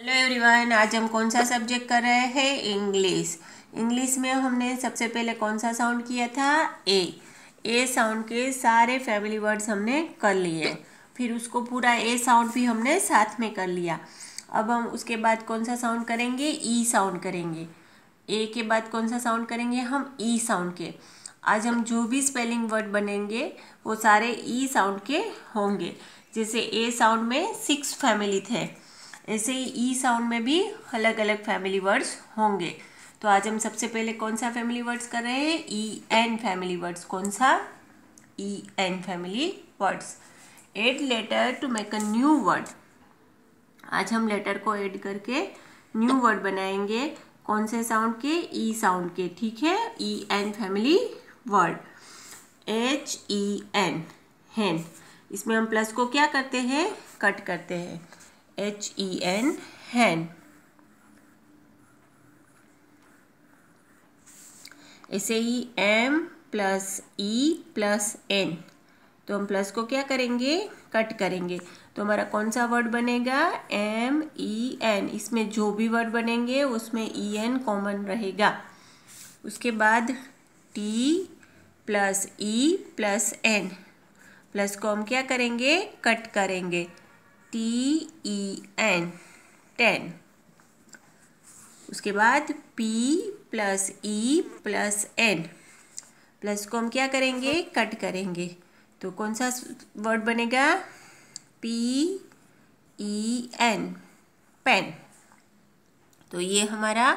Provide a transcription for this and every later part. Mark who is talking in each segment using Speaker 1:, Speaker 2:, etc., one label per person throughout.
Speaker 1: hello everyone आज हम कौन सा सब्जेक्ट कर रहे हैं इंग्लिश इंग्लिश में हमने सबसे पहले कौन सा साउंड किया था ए ए साउंड के सारे फैमिली वर्ड्स हमने कर लिए फिर उसको पूरा ए साउंड भी हमने साथ में कर लिया अब हम उसके बाद कौन सा साउंड करेंगे ई e साउंड करेंगे ए के बाद कौन सा साउंड करेंगे हम ई e साउंड के आज हम जो भी स्पेलिंग वर्ड बनेंगे वो सारे ई e साउंड के होंगे जैसे ए साउंड में सिक्स फैमिली थे ऐसे ही ई e साउंड में भी अलग अलग फैमिली वर्ड्स होंगे तो आज हम सबसे पहले कौन सा फैमिली वर्ड्स कर रहे हैं ई एन फैमिली वर्ड्स कौन सा E N family words add letter to make a new word आज हम लेटर को ऐड करके न्यू वर्ड बनाएंगे कौन से साउंड के ई e साउंड के ठीक है E N family word H E N hen इसमें हम प्लस को क्या करते हैं कट करते हैं एच ई एन हैन ऐसे ही M plus E plus N तो हम प्लस को क्या करेंगे कट करेंगे तो हमारा कौन सा वर्ड बनेगा एम ई एन इसमें जो भी वर्ड बनेंगे उसमें ई एन कॉमन रहेगा उसके बाद T plus E plus N plus को हम क्या करेंगे कट करेंगे टी ई एन टेन उसके बाद P plus E plus N plus को हम क्या करेंगे कट करेंगे तो कौन सा वर्ड बनेगा P ई एन पेन तो ये हमारा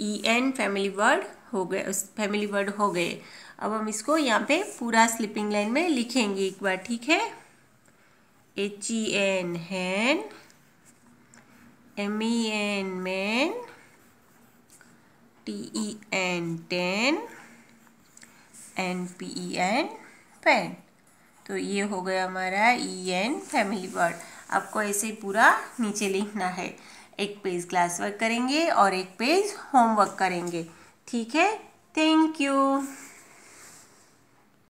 Speaker 1: ई एन फैमिली वर्ड हो गए फैमिली वर्ड हो गए अब हम इसको यहाँ पे पूरा स्लिपिंग लाइन में लिखेंगे एक बार ठीक है H E N hen M E N men T E N ten N P E N pen तो ये हो गया हमारा ई एन फैमिली वर्ड आपको ऐसे पूरा नीचे लिखना है एक पेज क्लास वर्क करेंगे और एक पेज होमवर्क करेंगे ठीक है थैंक यू